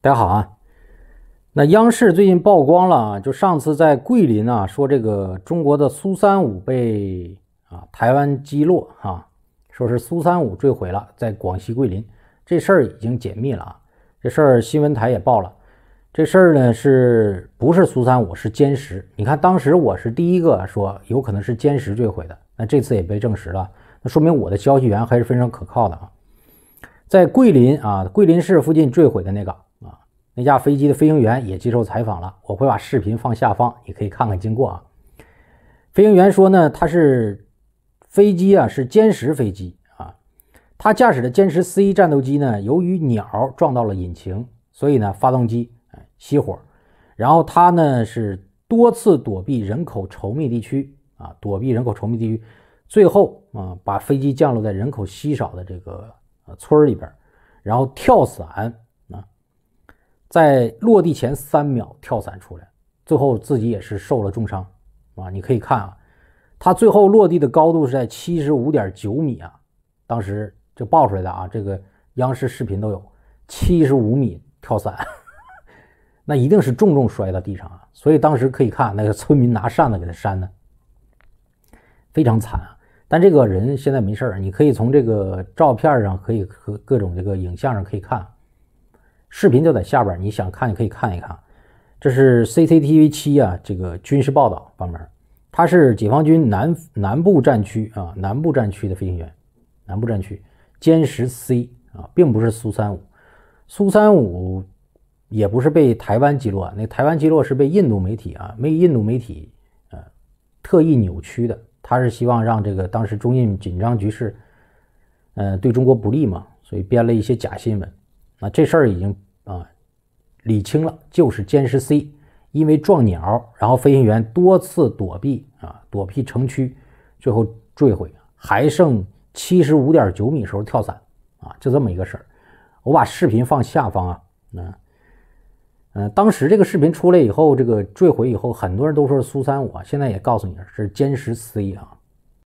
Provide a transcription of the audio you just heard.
大家好啊！那央视最近曝光了，就上次在桂林啊，说这个中国的苏三五被啊台湾击落啊，说是苏三五坠毁了，在广西桂林。这事儿已经解密了啊，这事儿新闻台也报了。这事儿呢是不是苏三五是歼十？你看当时我是第一个说有可能是歼十坠毁的，那这次也被证实了，那说明我的消息源还是非常可靠的啊。在桂林啊，桂林市附近坠毁的那个。那架飞机的飞行员也接受采访了，我会把视频放下方，你可以看看经过啊。飞行员说呢，他是飞机啊，是歼十飞机啊，他驾驶的歼十 C 战斗机呢，由于鸟撞到了引擎，所以呢发动机熄火，然后他呢是多次躲避人口稠密地区啊，躲避人口稠密地区，最后啊把飞机降落在人口稀少的这个呃村里边，然后跳伞。在落地前三秒跳伞出来，最后自己也是受了重伤啊！你可以看啊，他最后落地的高度是在七十五点九米啊，当时就爆出来的啊，这个央视视频都有七十五米跳伞，那一定是重重摔到地上啊！所以当时可以看那个村民拿扇子给他扇的，非常惨啊！但这个人现在没事儿，你可以从这个照片上可以和各种这个影像上可以看。视频就在下边，你想看你可以看一看。这是 CCTV 七啊，这个军事报道方面，他是解放军南南部战区啊，南部战区的飞行员，南部战区歼十 C 啊，并不是苏三五，苏三五也不是被台湾击落那台湾击落是被印度媒体啊，被印度媒体呃特意扭曲的，他是希望让这个当时中印紧张局势，呃对中国不利嘛，所以编了一些假新闻。那这事儿已经。啊，理清了就是歼十 C，因为撞鸟，然后飞行员多次躲避啊，躲避城区，最后坠毁，还剩七十五点九米时候跳伞啊，就这么一个事儿。我把视频放下方啊，嗯，嗯，当时这个视频出来以后，这个坠毁以后，很多人都说是苏三五啊，现在也告诉你了是歼十 C 啊。